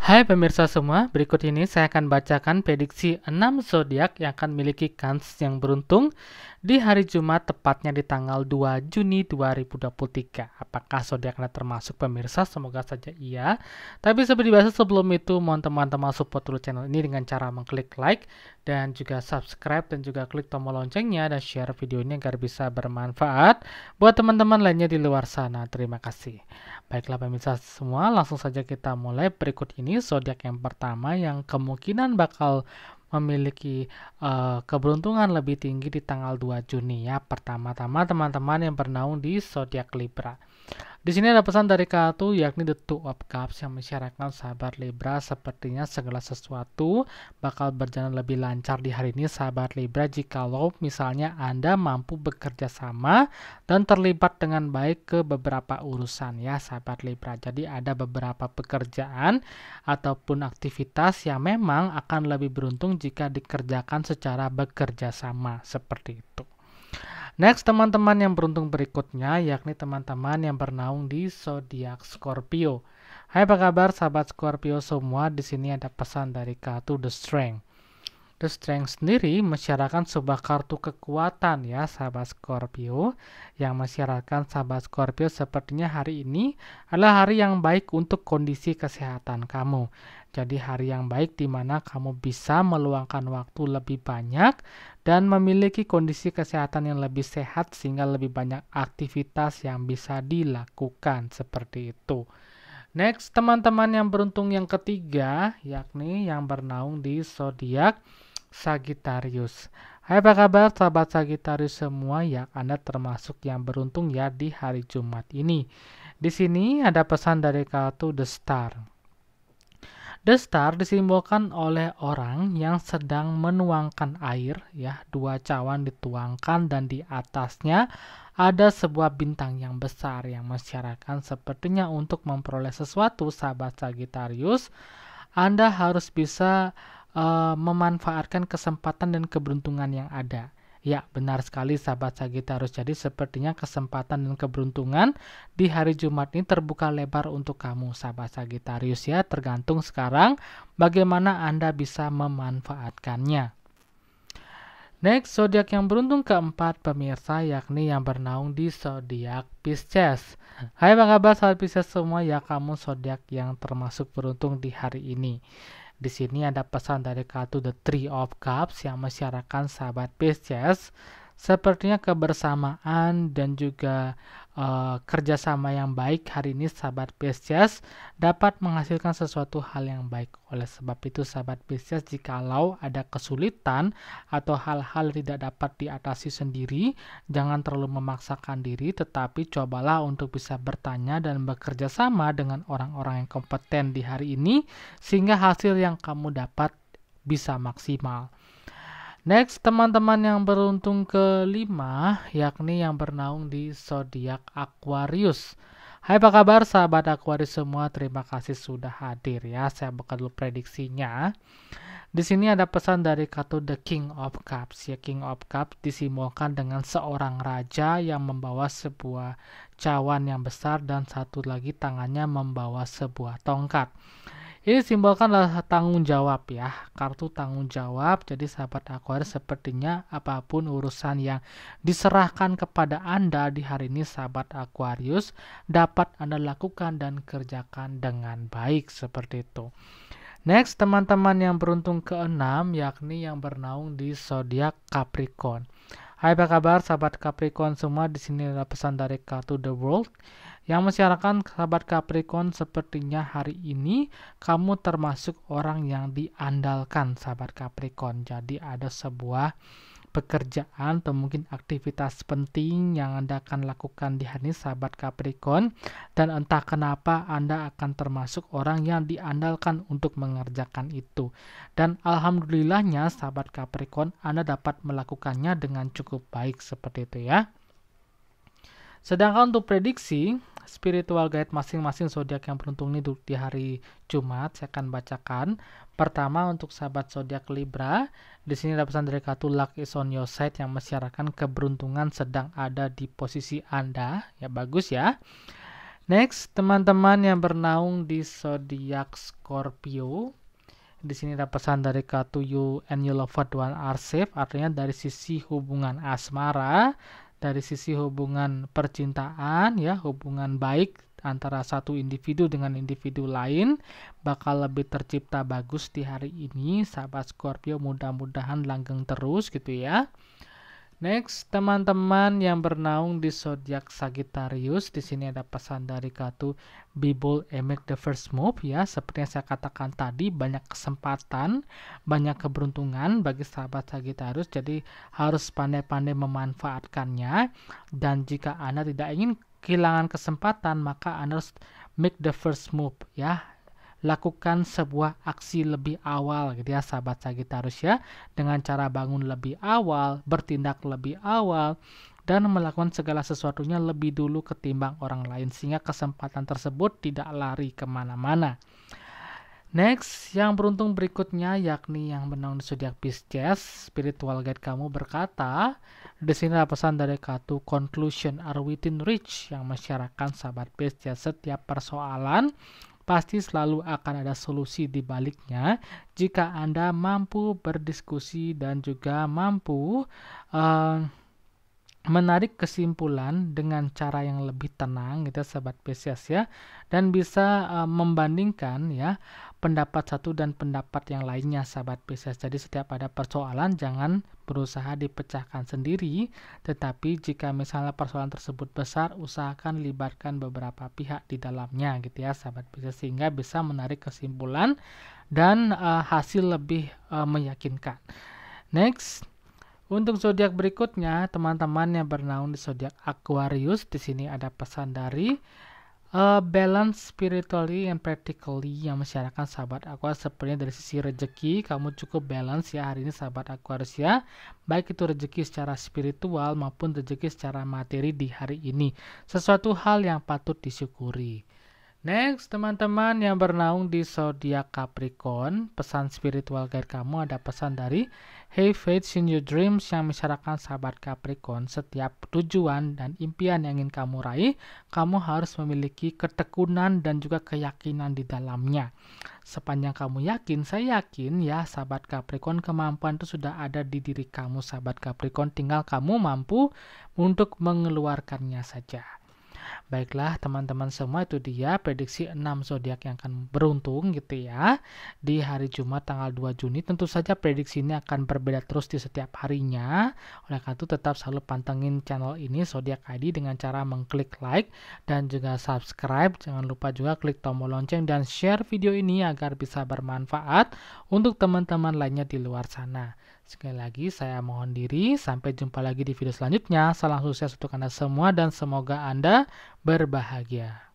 Hai pemirsa semua, berikut ini saya akan bacakan prediksi 6 zodiak yang akan memiliki kans yang beruntung di hari Jumat tepatnya di tanggal 2 Juni 2023. Apakah zodiaknya termasuk pemirsa? Semoga saja iya. Tapi seperti biasa sebelum itu mohon teman-teman support dulu channel ini dengan cara mengklik like dan juga subscribe dan juga klik tombol loncengnya dan share video ini agar bisa bermanfaat buat teman-teman lainnya di luar sana. Terima kasih. Baiklah pemirsa semua, langsung saja kita mulai berikut ini zodiak yang pertama yang kemungkinan bakal memiliki uh, keberuntungan lebih tinggi di tanggal 2 Juni ya. Pertama-tama teman-teman yang bernaung di zodiak Libra. Di sini ada pesan dari Kartu yakni The Two of Cups yang mensyaratkan sahabat Libra sepertinya segala sesuatu bakal berjalan lebih lancar di hari ini sahabat Libra jika lo misalnya Anda mampu bekerja sama dan terlibat dengan baik ke beberapa urusan ya sahabat Libra. Jadi ada beberapa pekerjaan ataupun aktivitas yang memang akan lebih beruntung jika dikerjakan secara bekerja sama seperti itu. Next, teman-teman yang beruntung berikutnya, yakni teman-teman yang bernaung di zodiak Scorpio. Hai, apa kabar sahabat Scorpio semua? Di sini ada pesan dari kartu The Strength. The Strength sendiri mensyaratkan sebuah kartu kekuatan ya sahabat Scorpio yang mensyaratkan sahabat Scorpio sepertinya hari ini adalah hari yang baik untuk kondisi kesehatan kamu. Jadi hari yang baik di mana kamu bisa meluangkan waktu lebih banyak dan memiliki kondisi kesehatan yang lebih sehat sehingga lebih banyak aktivitas yang bisa dilakukan seperti itu. Next, teman-teman yang beruntung yang ketiga, yakni yang bernaung di zodiak Sagittarius. Hai apa kabar sahabat Sagittarius semua ya Anda termasuk yang beruntung ya di hari Jumat ini. Di sini ada pesan dari kartu The Star. The star disimbolkan oleh orang yang sedang menuangkan air, ya, dua cawan dituangkan dan di atasnya ada sebuah bintang yang besar yang mensyaratkan sepertinya untuk memperoleh sesuatu, sahabat Sagittarius, Anda harus bisa uh, memanfaatkan kesempatan dan keberuntungan yang ada. Ya, benar sekali sahabat Sagitarius Jadi sepertinya kesempatan dan keberuntungan di hari Jumat ini terbuka lebar untuk kamu sahabat Sagitarius ya, tergantung sekarang bagaimana Anda bisa memanfaatkannya. Next, zodiak yang beruntung keempat pemirsa yakni yang bernaung di zodiak Pisces. Hai apa kabar sahabat Pisces semua ya kamu zodiak yang termasuk beruntung di hari ini. Di sini ada pesan dari kartu The Three of Cups yang mensyaratkan sahabat Pisces Sepertinya kebersamaan dan juga uh, kerjasama yang baik hari ini sahabat Pisces dapat menghasilkan sesuatu hal yang baik. Oleh sebab itu sahabat Pisces jikalau ada kesulitan atau hal-hal tidak dapat diatasi sendiri, jangan terlalu memaksakan diri tetapi cobalah untuk bisa bertanya dan bekerja sama dengan orang-orang yang kompeten di hari ini sehingga hasil yang kamu dapat bisa maksimal. Next, teman-teman yang beruntung kelima, yakni yang bernaung di zodiak Aquarius. Hai apa kabar sahabat Aquarius semua, terima kasih sudah hadir ya. Saya buka dulu prediksinya. Di sini ada pesan dari kartu The King of Cups. Ya, King of Cups disimbolkan dengan seorang raja yang membawa sebuah cawan yang besar dan satu lagi tangannya membawa sebuah tongkat. Ini simbolkanlah tanggung jawab ya, kartu tanggung jawab. Jadi sahabat Aquarius sepertinya apapun urusan yang diserahkan kepada Anda di hari ini sahabat Aquarius dapat Anda lakukan dan kerjakan dengan baik seperti itu. Next, teman-teman yang beruntung keenam yakni yang bernaung di zodiak Capricorn. Hai apa kabar sahabat Capricorn semua di sini adalah pesan dari kartu The World yang mensyaratkan sahabat Capricorn sepertinya hari ini kamu termasuk orang yang diandalkan sahabat Capricorn. Jadi ada sebuah pekerjaan atau mungkin aktivitas penting yang Anda akan lakukan di hari ini sahabat Capricorn dan entah kenapa Anda akan termasuk orang yang diandalkan untuk mengerjakan itu dan alhamdulillahnya sahabat Capricorn Anda dapat melakukannya dengan cukup baik seperti itu ya sedangkan untuk prediksi spiritual guide masing-masing zodiak yang beruntung ini di hari Jumat. Saya akan bacakan. Pertama untuk sahabat zodiak Libra, di sini ada pesan dari kartu Luck is on your side yang mensyaratkan keberuntungan sedang ada di posisi Anda. Ya bagus ya. Next, teman-teman yang bernaung di zodiak Scorpio, di sini ada pesan dari kartu you and your loved one are artinya dari sisi hubungan asmara dari sisi hubungan percintaan ya hubungan baik antara satu individu dengan individu lain bakal lebih tercipta bagus di hari ini sahabat Scorpio mudah-mudahan langgeng terus gitu ya Next, teman-teman yang bernaung di zodiak Sagittarius, di sini ada pesan dari kartu Be bold the first move ya. Seperti yang saya katakan tadi, banyak kesempatan, banyak keberuntungan bagi sahabat Sagittarius, jadi harus pandai-pandai memanfaatkannya. Dan jika Anda tidak ingin kehilangan kesempatan, maka Anda harus make the first move ya lakukan sebuah aksi lebih awal gitu ya sahabat Sagitarius ya dengan cara bangun lebih awal, bertindak lebih awal dan melakukan segala sesuatunya lebih dulu ketimbang orang lain sehingga kesempatan tersebut tidak lari kemana-mana. Next, yang beruntung berikutnya yakni yang menang di Pisces, spiritual guide kamu berkata, di sini ada pesan dari kartu conclusion are within reach yang mensyaratkan sahabat Pisces ya, setiap persoalan Pasti selalu akan ada solusi di baliknya jika Anda mampu berdiskusi dan juga mampu uh, menarik kesimpulan dengan cara yang lebih tenang gitu ya, sahabat Pisces ya dan bisa uh, membandingkan ya pendapat satu dan pendapat yang lainnya sahabat Pisces. Jadi setiap ada persoalan jangan berusaha dipecahkan sendiri, tetapi jika misalnya persoalan tersebut besar, usahakan libatkan beberapa pihak di dalamnya gitu ya sahabat Pisces sehingga bisa menarik kesimpulan dan uh, hasil lebih uh, meyakinkan. Next untuk zodiak berikutnya, teman-teman yang bernaung di zodiak Aquarius, di sini ada pesan dari uh, balance spiritually and practically yang mensyaratkan sahabat Aquarius sepertinya dari sisi rezeki, kamu cukup balance ya hari ini sahabat Aquarius ya. Baik itu rezeki secara spiritual maupun rezeki secara materi di hari ini. Sesuatu hal yang patut disyukuri. Next, teman-teman yang bernaung di zodiak Capricorn, pesan spiritual guide kamu ada pesan dari Hey Faith in Your Dreams yang menyarankan sahabat Capricorn, setiap tujuan dan impian yang ingin kamu raih, kamu harus memiliki ketekunan dan juga keyakinan di dalamnya. Sepanjang kamu yakin, saya yakin ya sahabat Capricorn kemampuan itu sudah ada di diri kamu sahabat Capricorn, tinggal kamu mampu untuk mengeluarkannya saja. Baiklah teman-teman semua itu dia prediksi 6 zodiak yang akan beruntung gitu ya. Di hari Jumat tanggal 2 Juni tentu saja prediksi ini akan berbeda terus di setiap harinya. Oleh karena itu tetap selalu pantengin channel ini Zodiak ID dengan cara mengklik like dan juga subscribe. Jangan lupa juga klik tombol lonceng dan share video ini agar bisa bermanfaat untuk teman-teman lainnya di luar sana. Sekali lagi saya mohon diri, sampai jumpa lagi di video selanjutnya. Salam sukses untuk Anda semua dan semoga Anda berbahagia.